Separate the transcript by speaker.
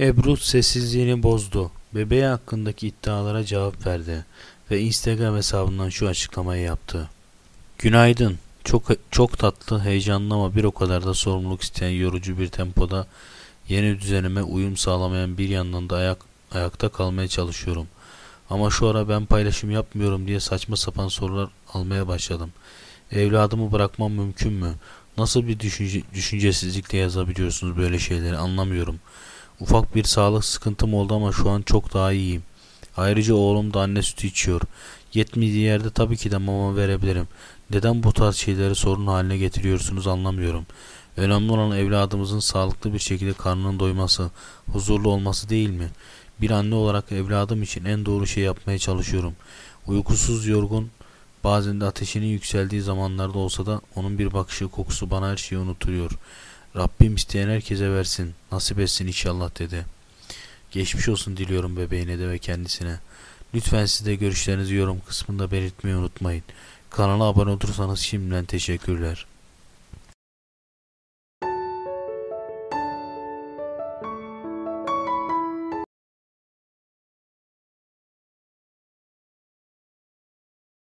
Speaker 1: Ebru sessizliğini bozdu. Bebeği hakkındaki iddialara cevap verdi ve Instagram hesabından şu açıklamayı yaptı. Günaydın. Çok çok tatlı, heyecanlı ama bir o kadar da sorumluluk isteyen yorucu bir tempoda yeni düzenime uyum sağlamayan bir yandan da ayak, ayakta kalmaya çalışıyorum. Ama şu ara ben paylaşım yapmıyorum diye saçma sapan sorular almaya başladım. Evladımı bırakmam mümkün mü? Nasıl bir düşünce, düşüncesizlikle yazabiliyorsunuz böyle şeyleri anlamıyorum.'' Ufak bir sağlık sıkıntım oldu ama şu an çok daha iyiyim. Ayrıca oğlum da anne sütü içiyor. Yetmediği yerde tabii ki de mama verebilirim. Neden bu tarz şeyleri sorun haline getiriyorsunuz anlamıyorum. Önemli olan evladımızın sağlıklı bir şekilde karnının doyması, huzurlu olması değil mi? Bir anne olarak evladım için en doğru şey yapmaya çalışıyorum. Uykusuz, yorgun, bazen de ateşinin yükseldiği zamanlarda olsa da onun bir bakışı, kokusu bana her şeyi unutuyor. Rabbim isteyen herkese versin, nasip etsin inşallah dedi. Geçmiş olsun diliyorum bebeğine de ve kendisine. Lütfen siz de görüşlerinizi yorum kısmında belirtmeyi unutmayın. Kanala abone olursanız şimdiden teşekkürler.